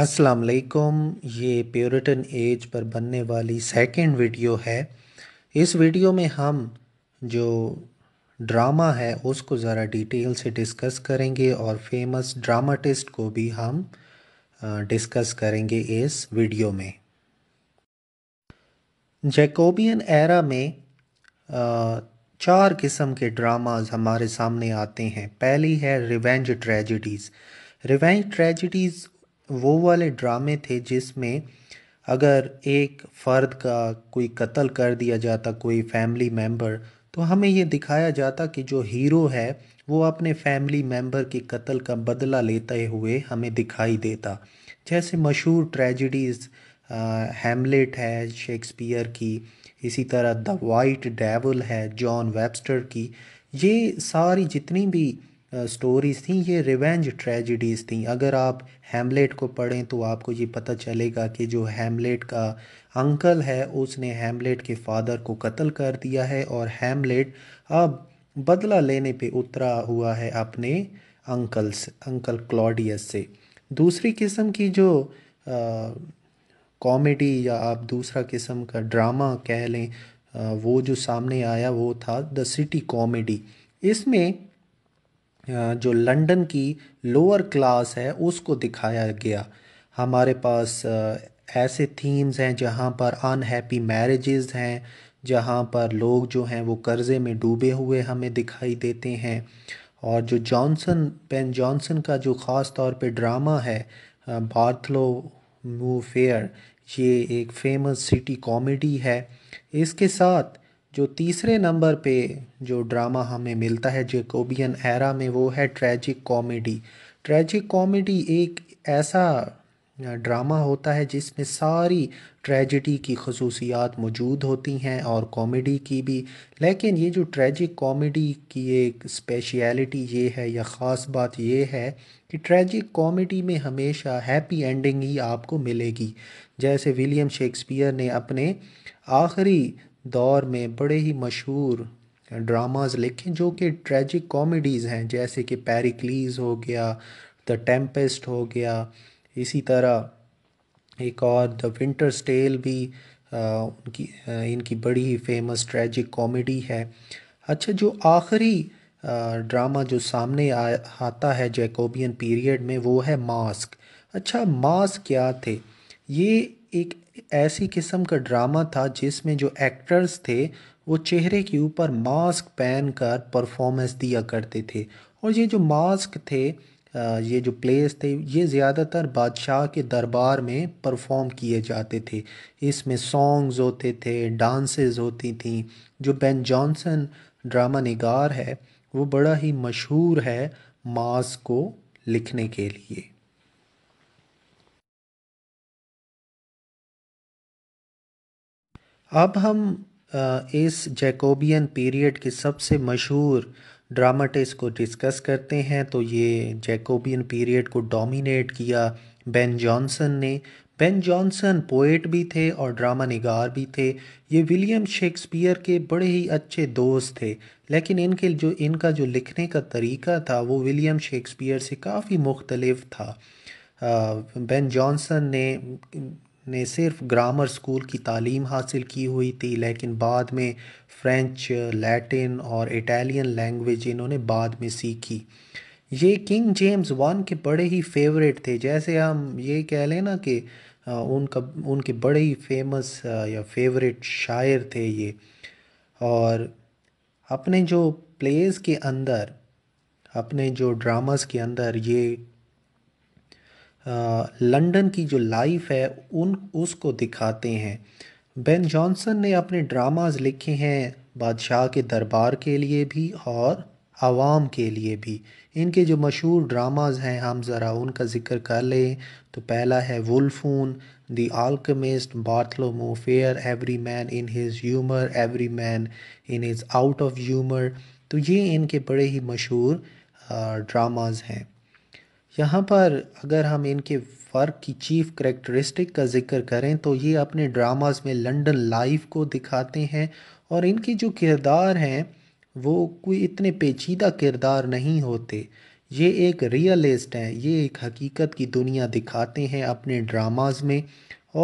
अस्सलाम वालेकुम ये प्योरिटन एज पर बनने वाली सेकंड वीडियो है इस वीडियो में हम जो ड्रामा है उसको ज़रा डिटेल से डिस्कस करेंगे और फेमस ड्रामाटिस्ट को भी हम डिस्कस करेंगे इस वीडियो में जैकोबियन एरा में चार किस्म के ड्रामाज हमारे सामने आते हैं पहली है रिवेंज ट्रेजिडीज़ रिवेंज ट्रेजिडीज़ वो वाले ड्रामे थे जिसमें अगर एक फ़र्द का कोई कत्ल कर दिया जाता कोई फैमिली मेम्बर तो हमें ये दिखाया जाता कि जो हीरो है वो अपने फैमिली मेम्बर के कत्ल का बदला लेते हुए हमें दिखाई देता जैसे मशहूर ट्रेजिडीज़ हेमलेट है शेक्सपियर की इसी तरह द वाइट डेवल है जॉन वेबस्टर की ये सारी जितनी भी स्टोरीज़ थी ये रिवेंज ट्रेजिडीज़ थी अगर आप हेमलेट को पढ़ें तो आपको ये पता चलेगा कि जो हेमलेट का अंकल है उसने हेमलेट के फादर को कत्ल कर दिया है और हेमलेट अब बदला लेने पे उतरा हुआ है अपने अंकल से अंकल क्लॉडियस से दूसरी किस्म की जो कॉमेडी या आप दूसरा किस्म का ड्रामा कह लें आ, वो जो सामने आया वो था द सिटी कॉमेडी इसमें जो लंदन की लोअर क्लास है उसको दिखाया गया हमारे पास ऐसे थीम्स हैं जहाँ पर अनहैप्पी मैरिजेस हैं जहाँ पर लोग जो हैं वो कर्ज़े में डूबे हुए हमें दिखाई देते हैं और जो जॉनसन पेन जॉनसन का जो ख़ास तौर पे ड्रामा है बार्थलो मूफेयर फेयर ये एक फेमस सिटी कॉमेडी है इसके साथ जो तीसरे नंबर पे जो ड्रामा हमें मिलता है जेकोबियन एरा में वो है ट्रेजिक कॉमेडी ट्रेजिक कॉमेडी एक ऐसा ड्रामा होता है जिसमें सारी ट्रेजिडी की खसूसियात मौजूद होती हैं और कॉमेडी की भी लेकिन ये जो ट्रेजिक कॉमेडी की एक स्पेशलिटी ये है या ख़ास बात ये है कि ट्रेजिक कॉमेडी में हमेशा हैप्पी एंडिंग ही आपको मिलेगी जैसे विलियम शेक्सपियर ने अपने आखिरी दौर में बड़े ही मशहूर ड्रामाज़ लिखे जो कि ट्रेजिक कॉमेडीज़ हैं जैसे कि पैरिक्लीज हो गया द टेम्पेस्ट हो गया इसी तरह एक और द विंटर स्टेल भी आ, उनकी आ, इनकी बड़ी ही फेमस ट्रेजिक कॉमेडी है अच्छा जो आखिरी ड्रामा जो सामने आ, आता है जैकोबियन पीरियड में वो है मास्क अच्छा मास्क क्या थे ये एक ऐसी किस्म का ड्रामा था जिसमें जो एक्टर्स थे वो चेहरे के ऊपर मास्क पहन कर परफॉर्मेंस दिया करते थे और ये जो मास्क थे ये जो प्लेस थे ये ज़्यादातर बादशाह के दरबार में परफॉर्म किए जाते थे इसमें सॉन्ग्स होते थे डांसेस होती थी जो बेन जॉनसन ड्रामा निगार है वो बड़ा ही मशहूर है मास्क को लिखने के लिए अब हम इस जैकोबियन पीरियड के सबसे मशहूर ड्रामाटिस्ट को डिस्कस करते हैं तो ये जैकोबियन पीरियड को डोमिनेट किया बेन जॉनसन ने बेन जॉनसन पोइट भी थे और ड्रामा निगार भी थे ये विलियम शेक्सपियर के बड़े ही अच्छे दोस्त थे लेकिन इनके जो इनका जो लिखने का तरीका था वो विलियम शेक्सपियर से काफ़ी मुख्तलफ था बेन जॉनसन ने ने सिर्फ ग्रामर स्कूल की तालीम हासिल की हुई थी लेकिन बाद में फ्रेंच लैटिन और इटालियन लैंग्वेज इन्होंने बाद में सीखी ये किंग जेम्स वन के बड़े ही फेवरेट थे जैसे हम ये कह लें ना कि उनका उनके बड़े ही फेमस या फेवरेट शायर थे ये और अपने जो प्लेस के अंदर अपने जो ड्रामास के अंदर ये लंदन की जो लाइफ है उन उसको दिखाते हैं बेन जॉनसन ने अपने ड्रामाज लिखे हैं बादशाह के दरबार के लिए भी और आवाम के लिए भी इनके जो मशहूर ड्रामाज हैं हम ज़रा उनका जिक्र कर लें तो पहला है Volpone the alchemist Bartholomew fair every man in his humour every man in his out of humour तो ये इनके बड़े ही मशहूर ड्रामाज हैं यहाँ पर अगर हम इनके वर्क की चीफ करेक्टरिस्टिक का जिक्र करें तो ये अपने ड्रामास में लंदन लाइफ को दिखाते हैं और इनके जो किरदार हैं वो कोई इतने पेचीदा किरदार नहीं होते ये एक रियलिस्ट हैं ये एक हकीकत की दुनिया दिखाते हैं अपने ड्रामास में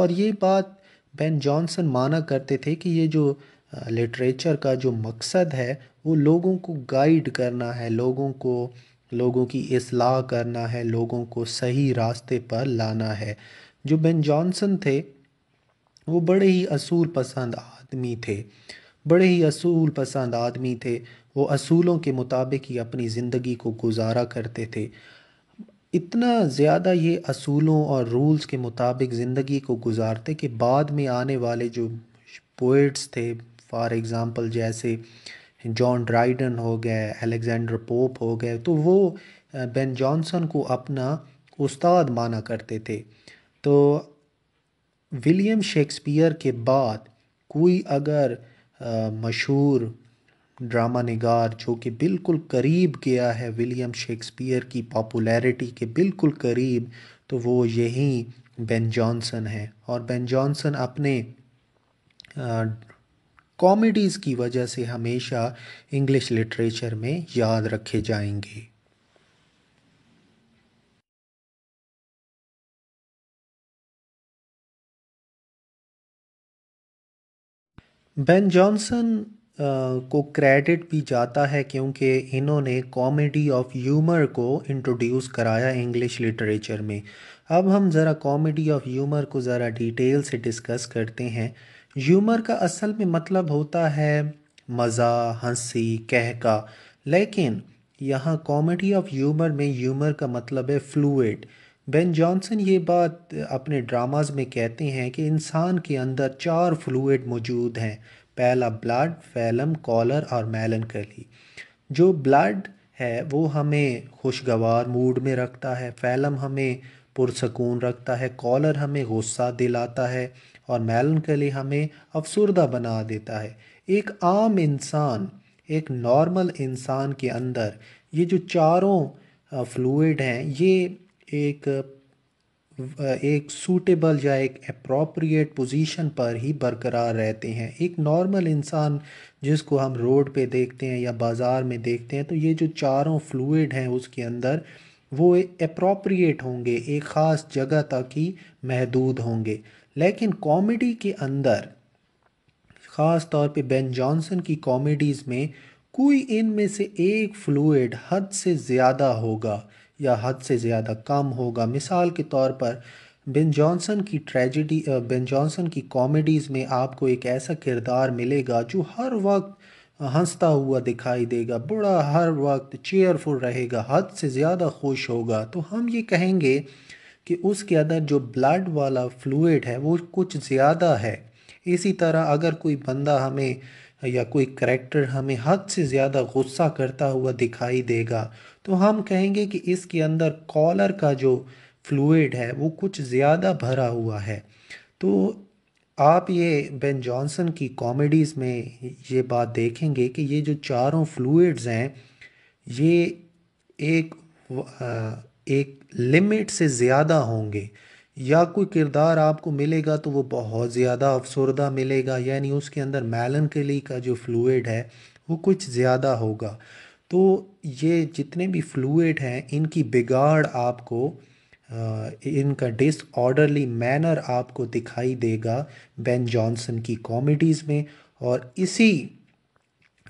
और ये बात बेन जॉनसन माना करते थे कि ये जो लिटरेचर का जो मकसद है वो लोगों को गाइड करना है लोगों को लोगों की असलाह करना है लोगों को सही रास्ते पर लाना है जो बेन जॉनसन थे वो बड़े ही असूल पसंद आदमी थे बड़े ही असूल पसंद आदमी थे वो असूलों के मुताबिक ही अपनी ज़िंदगी को गुजारा करते थे इतना ज़्यादा ये असूलों और रूल्स के मुताबिक ज़िंदगी को गुजारते कि बाद में आने वाले जो पोइट्स थे फॉर एग्ज़ाम्पल जैसे जॉन ड्राइडन हो गए अलेक्जेंडर पोप हो गए तो वो बेन जॉनसन को अपना उस्ताद माना करते थे तो विलियम शेक्सपियर के बाद कोई अगर मशहूर ड्रामा निगार जो कि बिल्कुल करीब गया है विलियम शेक्सपियर की पॉपुलैरिटी के बिल्कुल करीब तो वो यही बेन जॉनसन है और बेन जॉनसन अपने कॉमेडीज़ की वजह से हमेशा इंग्लिश लिटरेचर में याद रखे जाएंगे बेन जॉनसन को क्रेडिट भी जाता है क्योंकि इन्होंने कॉमेडी ऑफ ह्यूमर को इंट्रोड्यूस कराया इंग्लिश लिटरेचर में अब हम ज़रा कॉमेडी ऑफ ह्यूमर को ज़रा डिटेल से डिस्कस करते हैं यूमर का असल में मतलब होता है मज़ा हंसी कहका लेकिन यहाँ कॉमेडी ऑफ यूमर में यूमर का मतलब है फ्लूड बेन जॉनसन ये बात अपने ड्रामाज में कहते हैं कि इंसान के अंदर चार फ्लूड मौजूद हैं पहला ब्लड फैलम कॉलर और मेलनकली जो ब्लड है वो हमें खुशगवार मूड में रखता है फैलम हमें पुरसकून रखता है कॉलर हमें गुस्सा दिलाता है और मैलनकली हमें अफसरदा बना देता है एक आम इंसान एक नॉर्मल इंसान के अंदर ये जो चारों फ्लूड हैं ये एक एक सूटेबल या एक अप्रोप्रिएट पोजीशन पर ही बरकरार रहते हैं एक नॉर्मल इंसान जिसको हम रोड पे देखते हैं या बाज़ार में देखते हैं तो ये जो चारों फ्लूड हैं उसके अंदर वो अप्रोप्रिएट होंगे एक ख़ास जगह तक ही महदूद होंगे लेकिन कॉमेडी के अंदर ख़ास तौर पे बेन जॉनसन की कॉमेडीज़ में कोई इन में से एक फ्लूड हद से ज़्यादा होगा या हद से ज़्यादा कम होगा मिसाल के तौर पर बेन जॉनसन की ट्रेजिडी बेन जॉनसन की कॉमेडीज़ में आपको एक ऐसा किरदार मिलेगा जो हर वक्त हंसता हुआ दिखाई देगा बूढ़ा हर वक्त चेयरफुल रहेगा हद से ज़्यादा खुश होगा तो हम ये कहेंगे कि उसके अंदर जो ब्लड वाला फ्लूड है वो कुछ ज़्यादा है इसी तरह अगर कोई बंदा हमें या कोई करेक्टर हमें हद से ज़्यादा गुस्सा करता हुआ दिखाई देगा तो हम कहेंगे कि इसके अंदर कॉलर का जो फ्लूड है वो कुछ ज़्यादा भरा हुआ है तो आप ये बेन जॉनसन की कॉमेडीज़ में ये बात देखेंगे कि ये जो चारों फ्लूड्स हैं ये एक एक लिमिट से ज़्यादा होंगे या कोई किरदार आपको मिलेगा तो वो बहुत ज़्यादा अफसरदा मिलेगा यानी उसके अंदर मैलन केली का जो फ्लूड है वो कुछ ज़्यादा होगा तो ये जितने भी फ्लूड हैं इनकी बिगाड़ आपको इनका डिसऑर्डरली मैनर आपको दिखाई देगा बेन जॉनसन की कॉमेडीज़ में और इसी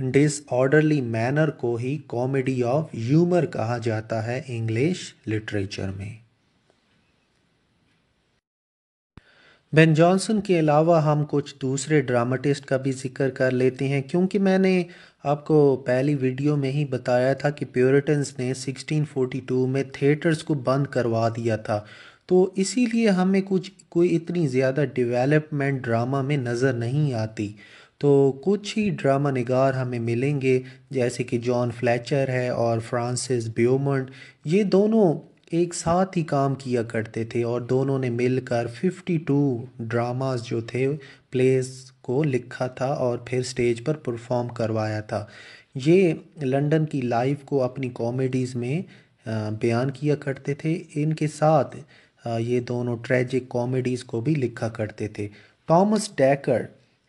डिसऑर्डरली मैनर को ही कॉमेडी ऑफ ह्यूमर कहा जाता है इंग्लिश लिटरेचर में बेन जॉनसन के अलावा हम कुछ दूसरे ड्रामाटिस्ट का भी जिक्र कर लेते हैं क्योंकि मैंने आपको पहली वीडियो में ही बताया था कि प्योरिटन्स ने 1642 में थिएटर्स को बंद करवा दिया था तो इसीलिए हमें कुछ कोई इतनी ज़्यादा डेवलपमेंट ड्रामा में नज़र नहीं आती तो कुछ ही ड्रामा निगार हमें मिलेंगे जैसे कि जॉन फ्लैचर है और फ्रांसिस ब्योमंड ये दोनों एक साथ ही काम किया करते थे और दोनों ने मिलकर 52 ड्रामास जो थे प्लेस को लिखा था और फिर स्टेज पर परफॉर्म करवाया था ये लंदन की लाइफ को अपनी कॉमेडीज़ में बयान किया करते थे इनके साथ ये दोनों ट्रेजिक कॉमेडीज़ को भी लिखा करते थे टॉमस डैकर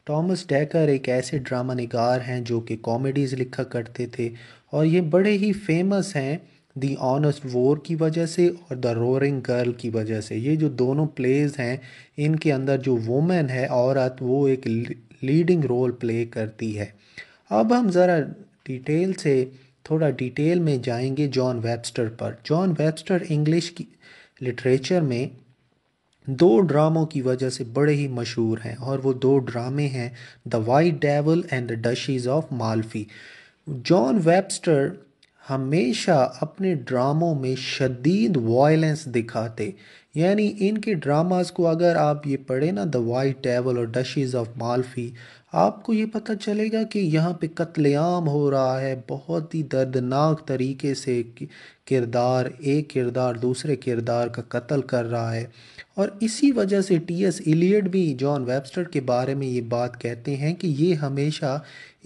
टॉमस डैकर एक ऐसे ड्रामा निगार हैं जो कि कॉमेडीज़ लिखा करते थे और ये बड़े ही फेमस हैं दी ऑनेस्ट वोर की वजह से और द रोरिंग गर्ल की वजह से ये जो दोनों प्लेज हैं इनके अंदर जो वुमेन है औरत वो एक लीडिंग रोल प्ले करती है अब हम ज़रा डिटेल से थोड़ा डिटेल में जाएंगे जॉन वेबस्टर पर जॉन वेबस्टर इंग्लिश की लिटरेचर में दो ड्रामों की वजह से बड़े ही मशहूर हैं और वो दो ड्रामे हैं the white devil and the duchess of Malfi John Webster हमेशा अपने ड्रामों में शदीद वायलेंस दिखाते यानी इनके ड्रामास को अगर आप ये पढ़ें ना द वाइट टेबल और डशीज़ ऑफ मालफी आपको ये पता चलेगा कि यहाँ पे कत्लेआम हो रहा है बहुत ही दर्दनाक तरीके से किरदार एक किरदार दूसरे किरदार का कत्ल कर रहा है और इसी वजह से टी एस इलियड भी जॉन वेबस्टर के बारे में ये बात कहते हैं कि ये हमेशा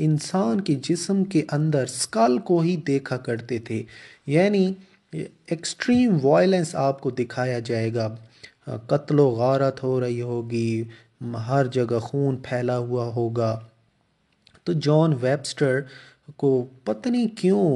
इंसान के जिस्म के अंदर स्कल को ही देखा करते थे यानी एक्सट्रीम वायलेंस आपको दिखाया जाएगा हाँ, कत्लो गारत हो रही होगी हर जगह खून फैला हुआ होगा तो जॉन वेबस्टर को पता नहीं क्यों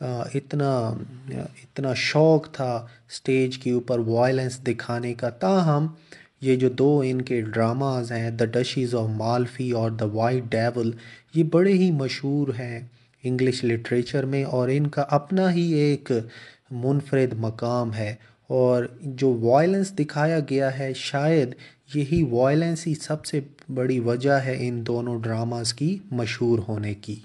हाँ, इतना इतना शौक था स्टेज के ऊपर वायलेंस दिखाने का ताहम ये जो दो इनके ड्रामाज हैं द डशीज़ ऑफ मालफी और द वाइट डेवल ये बड़े ही मशहूर हैं इंग्लिश लिटरेचर में और इनका अपना ही एक मुनफ़रिद मक़ाम है और जो वायलेंस दिखाया गया है शायद यही वायलेंस ही सबसे बड़ी वजह है इन दोनों ड्रामास की मशहूर होने की